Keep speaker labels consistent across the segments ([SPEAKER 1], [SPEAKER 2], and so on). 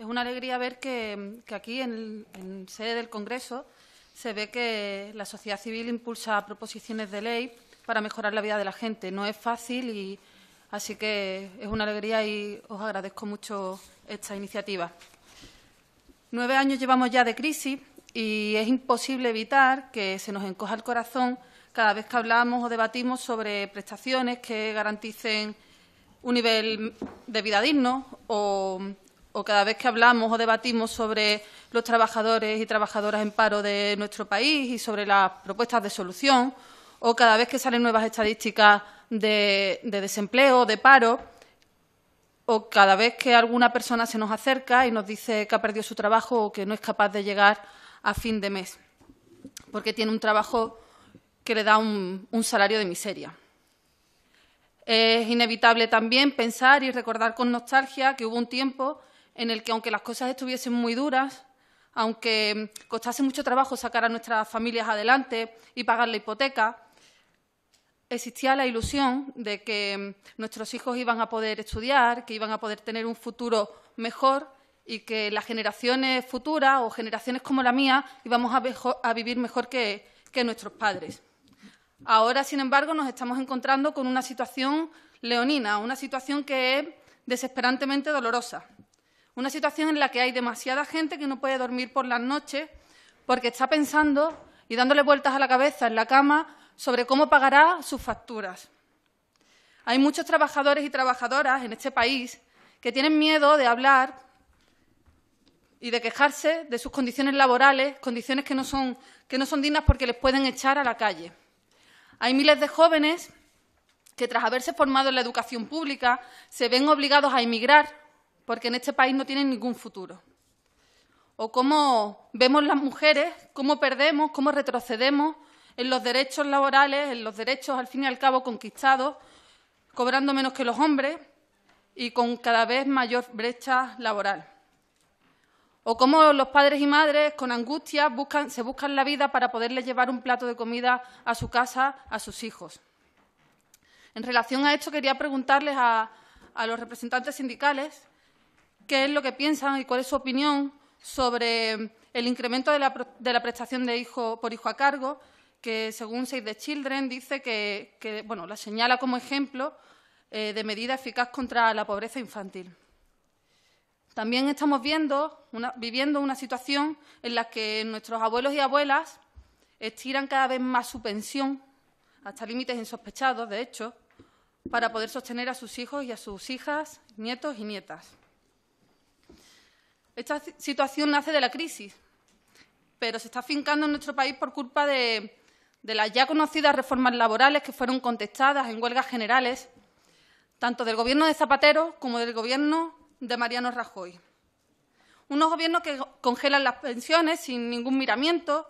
[SPEAKER 1] es una alegría ver que, aquí, en, sede del Congreso, se ve que la sociedad civil impulsa proposiciones de ley para mejorar la vida de la gente. No es fácil y así que es una alegría y os agradezco mucho esta iniciativa. Nueve años llevamos ya de crisis y es imposible evitar que se nos encoja el corazón cada vez que hablamos o debatimos sobre prestaciones que garanticen un nivel de vida digno o o cada vez que hablamos o debatimos sobre los trabajadores y trabajadoras en paro de nuestro país y sobre las propuestas de solución, o cada vez que salen nuevas estadísticas de, desempleo desempleo, de paro, o cada vez que alguna persona se nos acerca y nos dice que ha perdido su trabajo o que no es capaz de llegar a fin de mes, porque tiene un trabajo que le da un salario de miseria. Es inevitable también pensar y recordar con nostalgia que hubo un tiempo en el que aunque las cosas estuviesen muy duras, aunque costase mucho trabajo sacar a nuestras familias adelante y pagar la hipoteca, existía la ilusión de que nuestros hijos iban a poder estudiar, que iban a poder tener un futuro mejor y que las generaciones futuras o generaciones como la mía íbamos a, vivir mejor que, que nuestros padres. Ahora, sin embargo, nos estamos encontrando con una situación leonina, una situación que es desesperantemente dolorosa. Una situación en la que hay demasiada gente que no puede dormir por las noches porque está pensando y dándole vueltas a la cabeza en la cama sobre cómo pagará sus facturas. Hay muchos trabajadores y trabajadoras en este país que tienen miedo de hablar y de quejarse de sus condiciones laborales, condiciones que no son, dignas porque les pueden echar a la calle. Hay miles de jóvenes que tras haberse formado en la educación pública se ven obligados a emigrar porque en este país no tienen ningún futuro. O cómo vemos las mujeres, cómo perdemos, cómo retrocedemos en los derechos laborales, en los derechos al fin y al cabo conquistados, cobrando menos que los hombres y con cada vez mayor brecha laboral. O cómo los padres y madres con angustia buscan, se buscan la vida para poderles llevar un plato de comida a su casa, a sus hijos. En relación a esto, quería preguntarles a los representantes sindicales qué es lo que piensan y cuál es su opinión sobre el incremento de la, prestación de hijo por hijo a cargo, que según Save the Children dice que, bueno, la señala como ejemplo eh, de medida eficaz contra la pobreza infantil. También estamos viviendo una situación en la que nuestros abuelos y abuelas estiran cada vez más su pensión, hasta límites insospechados, de hecho, para poder sostener a sus hijos y a sus hijas, nietos y nietas. Esta situación nace de la crisis, pero se está fincando en nuestro país por culpa de, las ya conocidas reformas laborales que fueron contestadas en huelgas generales, tanto del Gobierno de Zapatero como del Gobierno de Mariano Rajoy. Unos gobiernos que congelan las pensiones sin ningún miramiento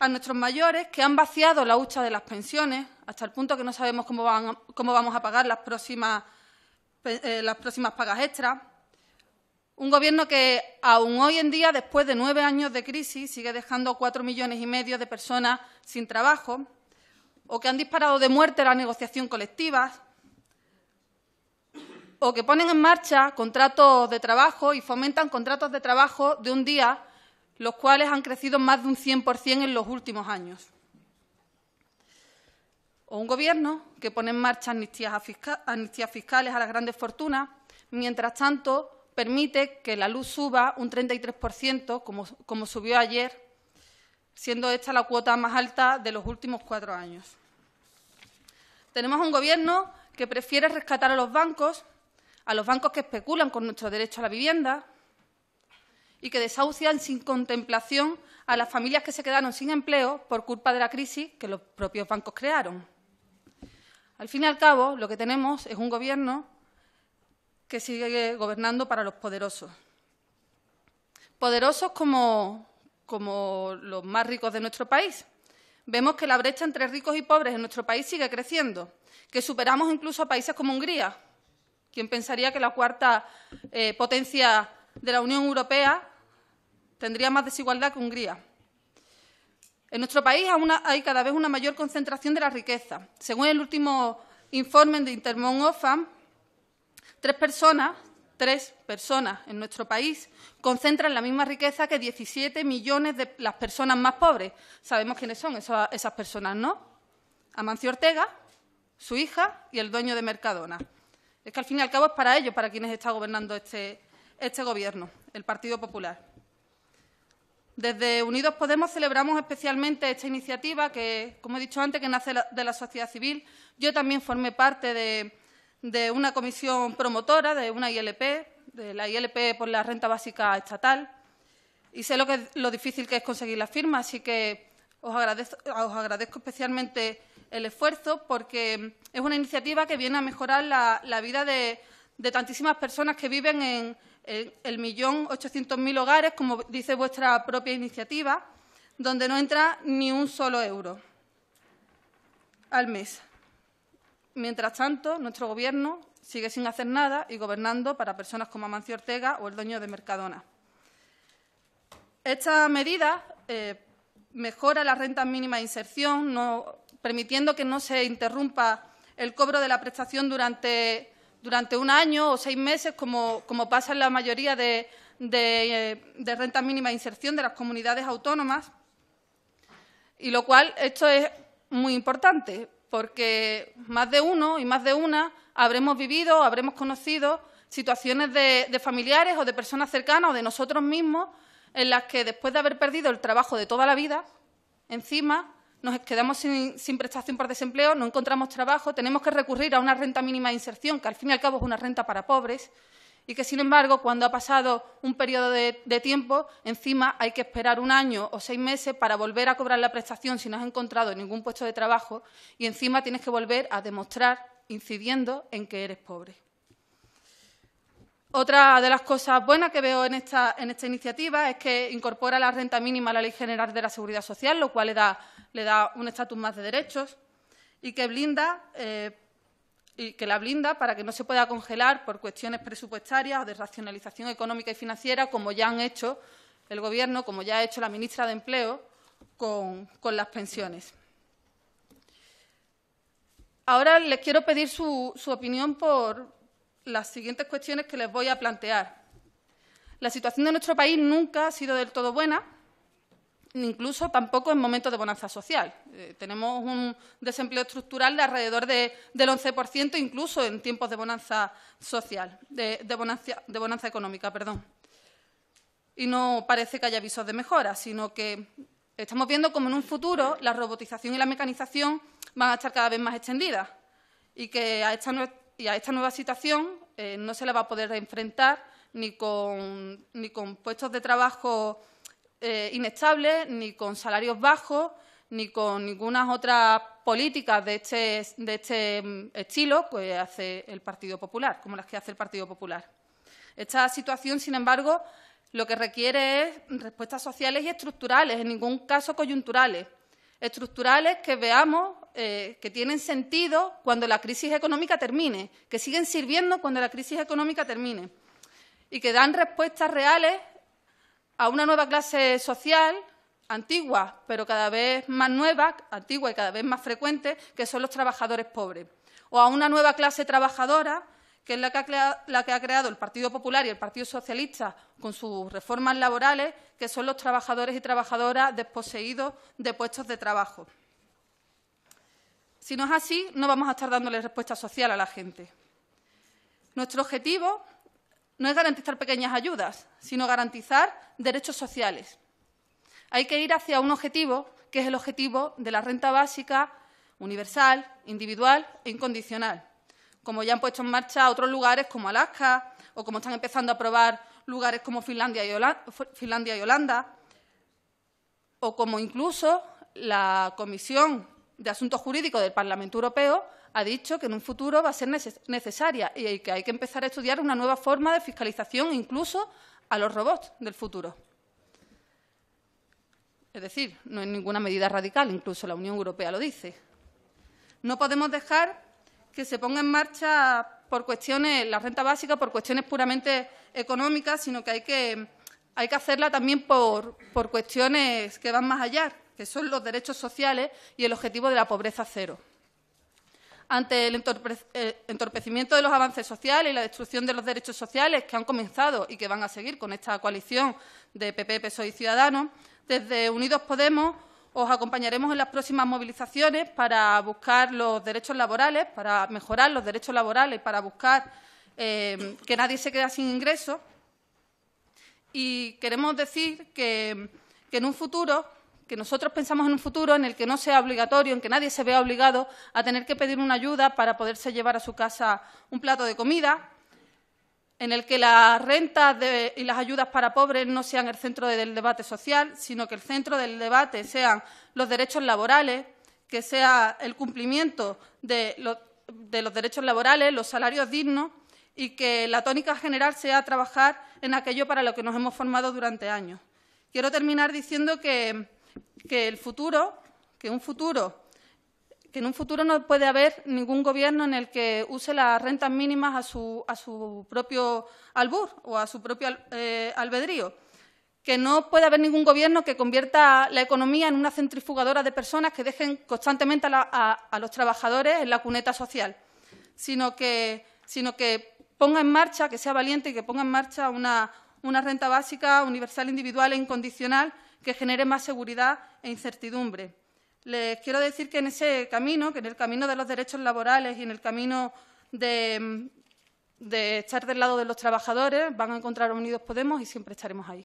[SPEAKER 1] a nuestros mayores, que han vaciado la hucha de las pensiones hasta el punto que no sabemos cómo, vamos a pagar las próximas, eh, las próximas pagas extras. Un gobierno que, aún hoy en día, después de nueve años de crisis, sigue dejando cuatro millones y medio de personas sin trabajo o que han disparado de muerte la negociación colectiva, o que ponen en marcha contratos de trabajo y fomentan contratos de trabajo de un día, los cuales han crecido más de un 100% en los últimos años. O un gobierno que pone en marcha amnistías, fiscales a las grandes fortunas, mientras tanto permite que la luz suba un 33%, como, como subió ayer, siendo esta la cuota más alta de los últimos cuatro años. Tenemos un Gobierno que prefiere rescatar a los bancos, a los bancos que especulan con nuestro derecho a la vivienda y que desahucian sin contemplación a las familias que se quedaron sin empleo por culpa de la crisis que los propios bancos crearon. Al fin y al cabo, lo que tenemos es un Gobierno que sigue gobernando para los poderosos. Poderosos como, los más ricos de nuestro país. Vemos que la brecha entre ricos y pobres en nuestro país sigue creciendo, que superamos incluso a países como Hungría. ¿Quién pensaría que la cuarta eh, potencia de la Unión Europea tendría más desigualdad que Hungría? En nuestro país hay cada vez una mayor concentración de la riqueza. Según el último informe de Intermón Ofam, Tres personas, tres personas en nuestro país concentran la misma riqueza que 17 millones de las personas más pobres. Sabemos quiénes son esas, personas, ¿no? Amancio Ortega, su hija y el dueño de Mercadona. Es que al fin y al cabo es para ellos, para quienes está gobernando este, este Gobierno, el Partido Popular. Desde Unidos Podemos celebramos especialmente esta iniciativa que, como he dicho antes, que nace de la sociedad civil. Yo también formé parte de, de una comisión promotora, de una ILP, de la ILP por la renta básica estatal, y sé lo, difícil que es conseguir la firma, así que os agradezco, especialmente el esfuerzo porque es una iniciativa que viene a mejorar la, vida de, tantísimas personas que viven en, en el millón ochocientos mil hogares, como dice vuestra propia iniciativa, donde no entra ni un solo euro al mes. Mientras tanto, nuestro Gobierno sigue sin hacer nada y gobernando para personas como Amancio Ortega o el dueño de Mercadona. Esta medida eh, mejora las rentas mínimas de inserción, permitiendo que no se interrumpa el cobro de la prestación durante, un año o seis meses, como, pasa en la mayoría de, de eh, rentas mínimas de inserción de las comunidades autónomas, y lo cual esto es muy importante, porque más de uno y más de una habremos vivido, habremos conocido situaciones de, familiares o de personas cercanas o de nosotros mismos en las que después de haber perdido el trabajo de toda la vida, encima nos quedamos sin, prestación por desempleo, no encontramos trabajo, tenemos que recurrir a una renta mínima de inserción, que al fin y al cabo es una renta para pobres, y que, sin embargo, cuando ha pasado un periodo de, tiempo, encima hay que esperar un año o seis meses para volver a cobrar la prestación si no has encontrado ningún puesto de trabajo y encima tienes que volver a demostrar incidiendo en que eres pobre. Otra de las cosas buenas que veo en esta, iniciativa es que incorpora la renta mínima a la Ley General de la Seguridad Social, lo cual le da, un estatus más de derechos y que blinda eh, que la blinda para que no se pueda congelar por cuestiones presupuestarias o de racionalización económica y financiera, como ya han hecho el Gobierno, como ya ha hecho la ministra de Empleo con, las pensiones. Ahora les quiero pedir su, su opinión por las siguientes cuestiones que les voy a plantear. La situación de nuestro país nunca ha sido del todo buena incluso tampoco en momentos de bonanza social. Eh, tenemos un desempleo estructural de alrededor de, del 11%, incluso en tiempos de bonanza social, de, bonanza, económica, Y no parece que haya avisos de mejora, sino que estamos viendo cómo en un futuro la robotización y la mecanización van a estar cada vez más extendidas y que a esta, nueva situación eh, no se la va a poder enfrentar ni con, ni con puestos de trabajo eh, inestables, ni con salarios bajos, ni con ninguna otra política de este, de este estilo que pues, hace el Partido Popular, como las que hace el Partido Popular. Esta situación, sin embargo, lo que requiere es respuestas sociales y estructurales, en ningún caso coyunturales. Estructurales que veamos eh, que tienen sentido cuando la crisis económica termine, que siguen sirviendo cuando la crisis económica termine y que dan respuestas reales a una nueva clase social antigua, pero cada vez más nueva, antigua y cada vez más frecuente, que son los trabajadores pobres, o a una nueva clase trabajadora, que es la que, ha creado, el Partido Popular y el Partido Socialista con sus reformas laborales, que son los trabajadores y trabajadoras desposeídos de puestos de trabajo. Si no es así, no vamos a estar dándole respuesta social a la gente. Nuestro objetivo no es garantizar pequeñas ayudas, sino garantizar derechos sociales. Hay que ir hacia un objetivo, que es el objetivo de la renta básica universal, individual e incondicional, como ya han puesto en marcha otros lugares como Alaska o como están empezando a aprobar lugares como Finlandia y Finlandia y Holanda o como incluso la Comisión de Asuntos Jurídicos del Parlamento Europeo ha dicho que en un futuro va a ser necesaria y que hay que empezar a estudiar una nueva forma de fiscalización incluso a los robots del futuro. Es decir, no es ninguna medida radical, incluso la Unión Europea lo dice. No podemos dejar que se ponga en marcha por cuestiones, la renta básica por cuestiones puramente económicas, sino que hay que, hacerla también por cuestiones que van más allá, que son los derechos sociales y el objetivo de la pobreza cero. Ante el eh, entorpecimiento de los avances sociales y la destrucción de los derechos sociales que han comenzado y que van a seguir con esta coalición de PP, PSOE y Ciudadanos, desde Unidos Podemos os acompañaremos en las próximas movilizaciones para buscar los derechos laborales, para mejorar los derechos laborales, para buscar em, que nadie se quede sin ingresos. Y queremos decir que en un futuro que nosotros pensamos en un futuro en el que no sea obligatorio, en que nadie se vea obligado a tener que pedir una ayuda para poderse llevar a su casa un plato de comida, en el que las rentas y las ayudas para pobres no sean el centro del debate social, sino que el centro del debate sean los derechos laborales, que sea el cumplimiento de los derechos laborales, los salarios dignos y que la tónica general sea trabajar en aquello para lo que nos hemos formado durante años. Quiero terminar diciendo que que en un futuro no puede haber ningún gobierno en el que use las rentas mínimas a su, propio albur o a su propio eh, albedrío que no puede haber ningún gobierno que convierta la economía en una centrifugadora de personas que dejen constantemente a, los trabajadores en la cuneta social, sino que, ponga en marcha, que sea valiente y que ponga en marcha una renta básica, universal, individual e incondicional que genere más seguridad e incertidumbre. Les quiero decir que en ese camino, que en el camino de los derechos laborales y en el camino de, estar del lado de los trabajadores, van a encontrar a Unidos Podemos y siempre estaremos ahí.